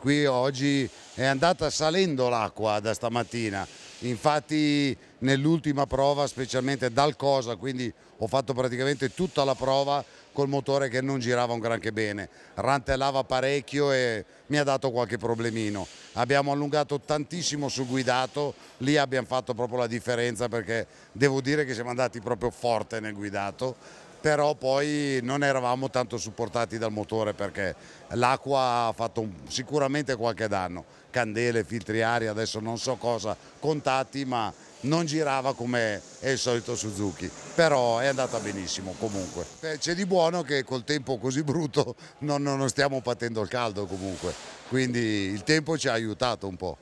Qui oggi è andata salendo l'acqua da stamattina, infatti nell'ultima prova specialmente dal cosa, quindi ho fatto praticamente tutta la prova col motore che non girava un granché bene, rantellava parecchio e mi ha dato qualche problemino. Abbiamo allungato tantissimo sul guidato, lì abbiamo fatto proprio la differenza perché devo dire che siamo andati proprio forte nel guidato però poi non eravamo tanto supportati dal motore perché l'acqua ha fatto sicuramente qualche danno, candele, filtri aria, adesso non so cosa, contatti, ma non girava come è il solito Suzuki, però è andata benissimo comunque. Eh, c'è di buono che col tempo così brutto non, non stiamo patendo il caldo comunque, quindi il tempo ci ha aiutato un po'.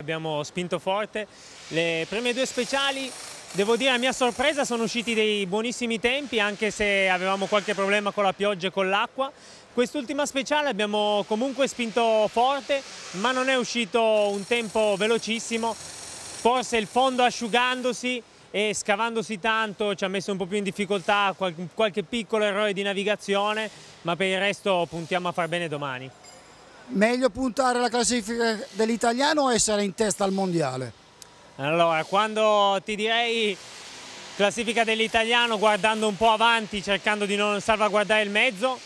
Abbiamo spinto forte, le prime due speciali Devo dire, a mia sorpresa sono usciti dei buonissimi tempi, anche se avevamo qualche problema con la pioggia e con l'acqua. Quest'ultima speciale abbiamo comunque spinto forte, ma non è uscito un tempo velocissimo. Forse il fondo asciugandosi e scavandosi tanto ci ha messo un po' più in difficoltà qualche piccolo errore di navigazione, ma per il resto puntiamo a far bene domani. Meglio puntare alla classifica dell'italiano o essere in testa al mondiale? Allora, quando ti direi classifica dell'italiano guardando un po' avanti, cercando di non salvaguardare il mezzo,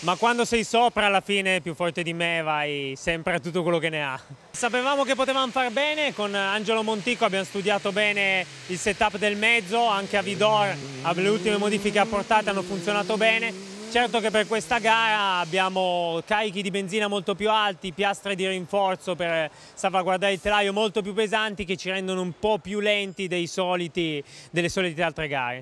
ma quando sei sopra alla fine più forte di me vai sempre a tutto quello che ne ha. Sapevamo che potevamo far bene, con Angelo Montico abbiamo studiato bene il setup del mezzo, anche a Vidor le ultime modifiche apportate hanno funzionato bene, Certo che per questa gara abbiamo carichi di benzina molto più alti, piastre di rinforzo per salvaguardare il telaio molto più pesanti che ci rendono un po' più lenti soliti, delle solite altre gare.